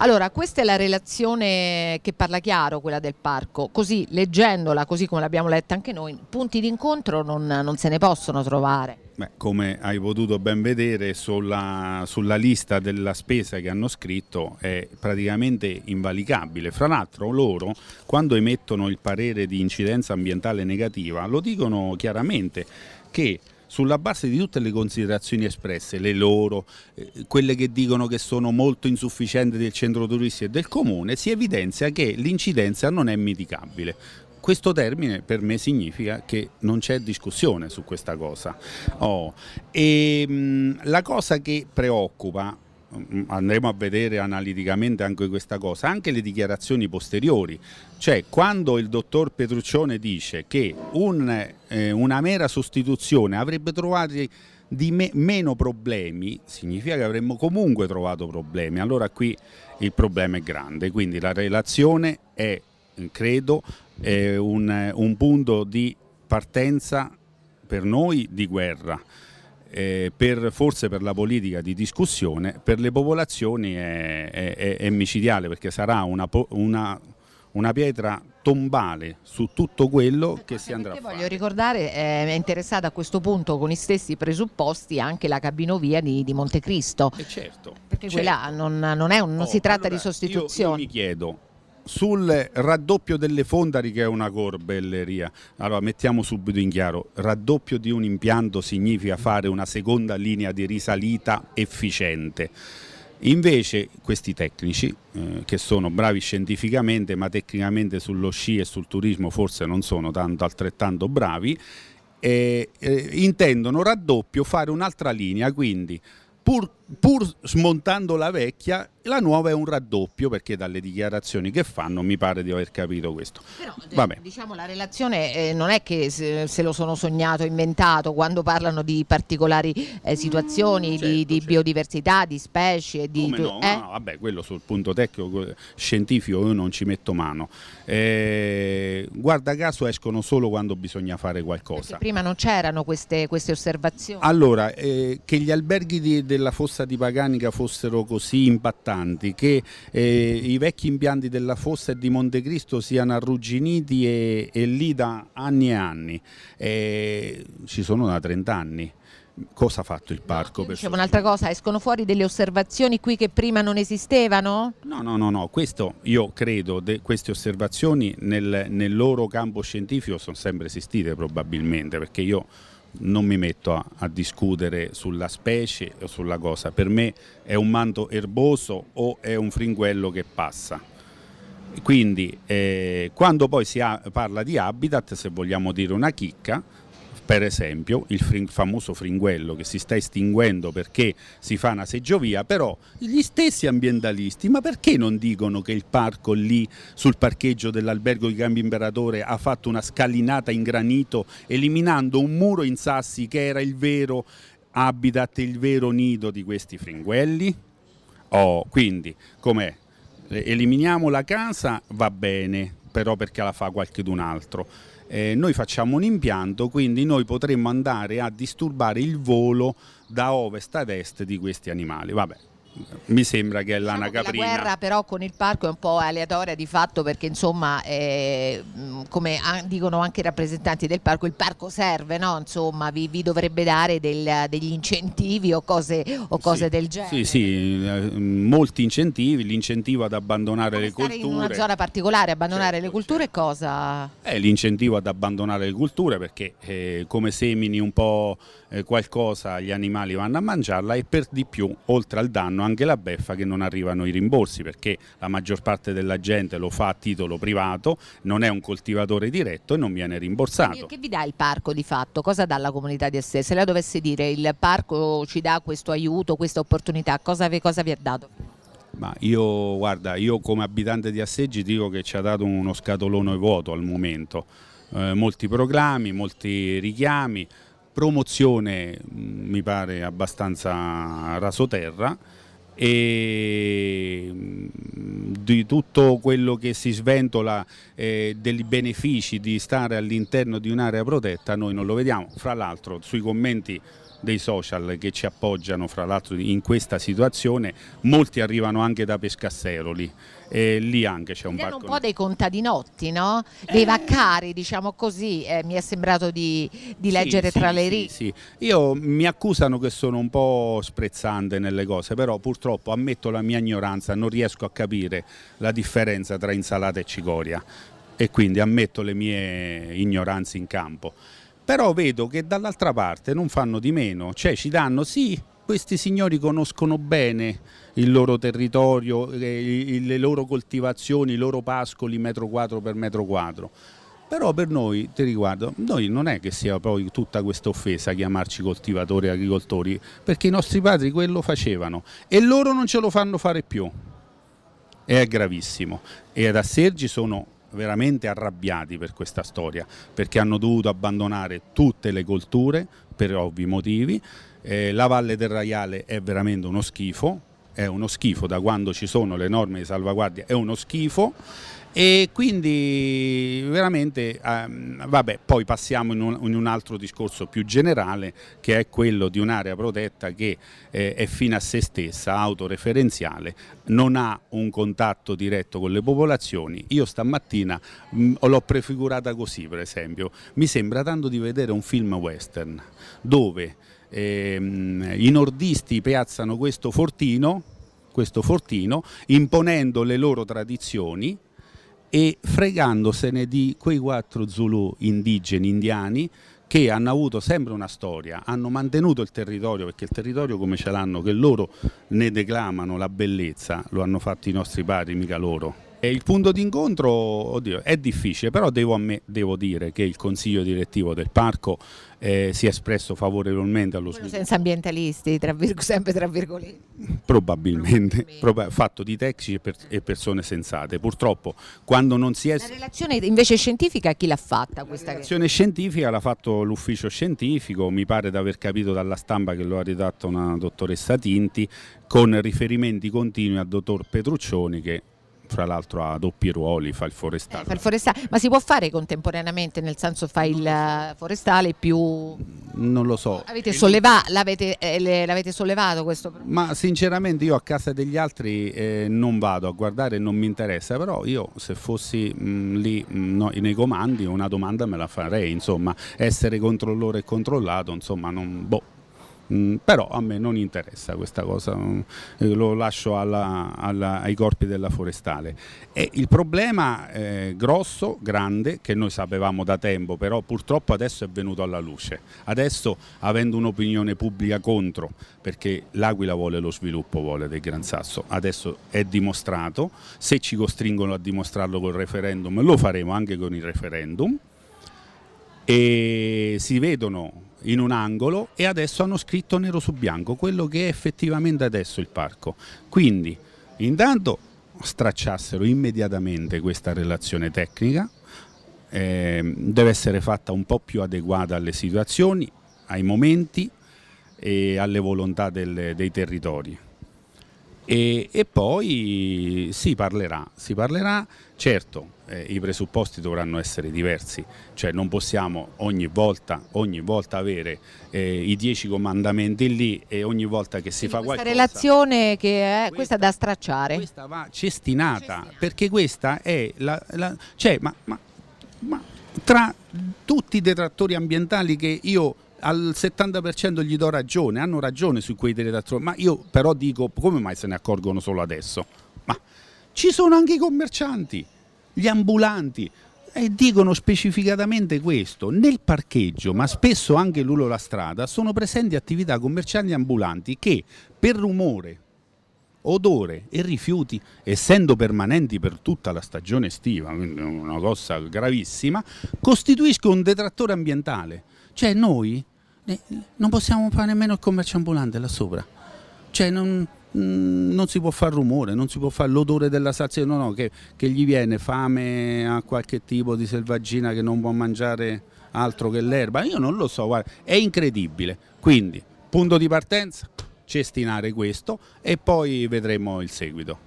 Allora, questa è la relazione che parla chiaro, quella del parco. Così, leggendola, così come l'abbiamo letta anche noi, punti d'incontro non, non se ne possono trovare. Beh, come hai potuto ben vedere sulla, sulla, lista della spesa che hanno scritto è praticamente invalicabile. Fra l'altro loro quando emettono il parere di incidenza ambientale negativa lo dicono chiaramente che sulla base di tutte le considerazioni espresse, le loro, eh, quelle che dicono che sono molto insufficienti del centro turistico e del comune, si evidenzia che l'incidenza non è mitigabile. Questo termine per me significa che non c'è discussione su questa cosa. Oh. E, ehm, mh, la cosa che preoccupa Mm, andremo a vedere analiticamente anche questa cosa, anche le dichiarazioni posteriori, cioè quando il dottor Petruccione dice che un, eh, una mera sostituzione avrebbe trovato di me meno problemi, significa che avremmo comunque trovato problemi, allora qui il problema è grande, quindi la relazione è, eh, credo, è un, un punto di partenza per noi di guerra eh, per, forse per la politica di discussione, per le popolazioni è, è, è micidiale perché sarà una, una, una, pietra tombale su tutto quello che si andrà a fare. Voglio ricordare, eh, è interessata a questo punto con i stessi presupposti anche la cabinovia di, di Montecristo. Eh certo. Perché certo. quella non, non, un, non oh, si tratta allora, di sostituzione. Io, io mi chiedo, sul raddoppio delle fondari che è una corbelleria. Allora mettiamo subito in chiaro, raddoppio di un impianto significa fare una seconda linea di risalita efficiente. Invece questi tecnici, eh, che sono bravi scientificamente ma tecnicamente sullo sci e sul turismo forse non sono tanto altrettanto bravi, eh, eh, intendono raddoppio fare un'altra linea, quindi pur, pur smontando la vecchia la nuova è un raddoppio perché dalle dichiarazioni che fanno mi pare di aver capito questo. Però eh, Vabbè. diciamo la relazione eh, non è che se, se, lo sono sognato, inventato, quando parlano di particolari eh, situazioni, mm, certo, di, di certo. biodiversità, di specie, di... Come no, eh? no, vabbè, quello sul punto tecnico scientifico io non ci metto mano. Eh, guarda caso escono solo quando bisogna fare qualcosa. Perché prima non c'erano queste, queste osservazioni. Allora, eh, che gli alberghi di, della fossa di Paganica fossero così impattanti importanti, che eh, i vecchi impianti della Fossa e di Montecristo siano arrugginiti e, e lì da anni e anni, eh, ci sono da 30 anni cosa ha fatto il parco? No, dicevo un'altra cosa, escono fuori delle osservazioni qui che prima non esistevano? No, no, no, no. questo io credo, de, queste osservazioni nel, nel loro campo scientifico sono sempre esistite probabilmente, perché io non mi metto a, a, discutere sulla specie o sulla cosa, per me è un manto erboso o è un fringuello che passa. Quindi eh, quando poi si ha, parla di habitat, se vogliamo dire una chicca, per esempio il fring, famoso fringuello che si sta estinguendo perché si fa una seggiovia, però gli stessi ambientalisti, ma perché non dicono che il parco lì sul parcheggio dell'albergo di Gambi Imperatore ha fatto una scalinata in granito eliminando un muro in sassi che era il vero habitat, il vero nido di questi fringuelli? Oh, quindi com'è? Eliminiamo la casa, va bene, però perché la fa qualche d'un altro eh, noi facciamo un impianto, quindi noi potremmo andare a disturbare il volo da ovest ad est di questi animali. Vabbè, mi sembra che è diciamo l'ana caprina. La guerra però con il parco è un po' aleatoria di fatto perché insomma eh, come dicono anche i rappresentanti del parco il parco serve, no? insomma vi, vi dovrebbe dare del, degli incentivi o cose, o cose sì, del genere. Sì, sì, eh, molti incentivi, l'incentivo ad abbandonare come le culture. in una zona particolare, abbandonare certo, le culture certo. cosa? Eh, l'incentivo ad abbandonare le culture perché eh, come semini un po' eh, qualcosa gli animali vanno a mangiarla e per di più oltre al danno anche la beffa che non arrivano i rimborsi perché la maggior parte della gente lo fa a titolo privato, non è un coltivatore diretto e non viene rimborsato. Quindi, che vi dà il parco di fatto? Cosa dà la comunità di Estè? Se la dovesse dire il parco ci dà questo aiuto, questa opportunità, cosa vi, cosa vi ha dato? Ma io, guarda, io come abitante di Asseggi dico che ci ha dato uno scatolone vuoto al momento, eh, molti proclami, molti richiami, promozione mh, mm, mi pare abbastanza rasoterra, e mm, di tutto quello che si sventola eh, dei benefici di stare all'interno di un'area protetta noi non lo vediamo, fra l'altro sui commenti dei social che ci appoggiano fra l'altro in questa situazione, molti arrivano anche da Pescasseroli e lì anche c'è un parco. un po' dei contadinotti, no? Dei eh... vaccari, diciamo così, eh, mi è sembrato di, di leggere sì, tra sì, le righe. Sì, Io mi accusano che sono un po' sprezzante nelle cose, però purtroppo purtroppo ammetto la mia ignoranza, non riesco a capire la differenza tra insalata e cicoria e quindi ammetto le mie ignoranze in campo. Però vedo che dall'altra parte non fanno di meno, cioè ci danno sì questi signori conoscono bene il loro territorio, eh, le loro coltivazioni, i loro pascoli metro quadro per metro quadro. Però per noi, ti riguardo, noi non è che sia poi tutta questa offesa chiamarci coltivatori e agricoltori, perché i nostri padri quello facevano e loro non ce lo fanno fare più. E è gravissimo. E ad Assergi sono veramente arrabbiati per questa storia, perché hanno dovuto abbandonare tutte le colture per ovvi motivi. Eh, la Valle del Raiale è veramente uno schifo, è uno schifo da quando ci sono le norme di salvaguardia, è uno schifo e quindi veramente, ehm, vabbè, poi passiamo in un, in un, altro discorso più generale che è quello di un'area protetta che eh, è fine a se stessa, autoreferenziale, non ha un contatto diretto con le popolazioni. Io stamattina mm, l'ho prefigurata così, per esempio, mi sembra tanto di vedere un film western dove ehm, i nordisti piazzano questo fortino questo fortino, imponendo le loro tradizioni e fregandosene di quei quattro Zulu indigeni indiani che hanno avuto sempre una storia, hanno mantenuto il territorio, perché il territorio come ce l'hanno, che loro ne declamano la bellezza, lo hanno fatto i nostri padri, mica loro. E il punto d'incontro oddio, è difficile, però devo, me, devo, dire che il consiglio direttivo del parco eh, si è espresso favorevolmente allo sviluppo. Senza ambientalisti, tra sempre tra virgolette. Probabilmente, Probabilmente. fatto di tecnici e, persone sensate. Purtroppo quando non si è... La relazione invece scientifica chi l'ha fatta? Questa la relazione che... scientifica l'ha fatto l'ufficio scientifico, mi pare di aver capito dalla stampa che lo ha redatta una dottoressa Tinti, con riferimenti continui al dottor Petruccioni che fra l'altro ha doppi ruoli, fa il forestale. Eh, fa il forestale. Ma si può fare contemporaneamente, nel senso fa il eh, forestale più... Mm, non lo so. Avete solleva... l'avete, eh, sollevato questo problema? Ma sinceramente io a casa degli altri eh, non vado a guardare, non mi interessa, però io se fossi mh, mm, lì mh, mm, no, nei comandi una domanda me la farei, insomma, essere controllore e controllato, insomma, non... Boh Mm, però a me non interessa questa cosa, mm, eh, lo lascio alla, alla, ai corpi della forestale. E il problema eh, grosso, grande, che noi sapevamo da tempo, però purtroppo adesso è venuto alla luce, adesso avendo un'opinione pubblica contro, perché l'Aquila vuole lo sviluppo, vuole del Gran Sasso, adesso è dimostrato, se ci costringono a dimostrarlo col referendum lo faremo anche con il referendum e si vedono in un angolo e adesso hanno scritto nero su bianco quello che è effettivamente adesso il parco. Quindi intanto stracciassero immediatamente questa relazione tecnica, eh, deve essere fatta un po' più adeguata alle situazioni, ai momenti e alle volontà del, dei territori. E, e poi si parlerà, si parlerà, certo eh, i presupposti dovranno essere diversi, cioè non possiamo ogni volta, ogni volta avere eh, i dieci comandamenti lì e ogni volta che si Quindi fa questa qualcosa... Questa relazione che è, questa, questa da stracciare. Questa va cestinata, cestinata. perché questa è la... la cioè, ma, ma, ma tra tutti i detrattori ambientali che io al 70% gli do ragione, hanno ragione su quei teledattori, ma io però dico come mai se ne accorgono solo adesso? Ma ci sono anche i commercianti, gli ambulanti e dicono specificatamente questo, nel parcheggio, ma spesso anche lungo la strada, sono presenti attività commerciali ambulanti che per rumore, odore e rifiuti, essendo permanenti per tutta la stagione estiva, quindi una cosa gravissima, costituiscono un detrattore ambientale. Cioè noi non possiamo fare nemmeno il commercio ambulante là sopra. Cioè non, mm, non si può fare rumore, non si può fare l'odore della sazia, no, no, che, che, gli viene fame a qualche tipo di selvaggina che non può mangiare altro che l'erba. Io non lo so, guarda, è incredibile. Quindi, punto di partenza, cestinare questo e poi vedremo il seguito.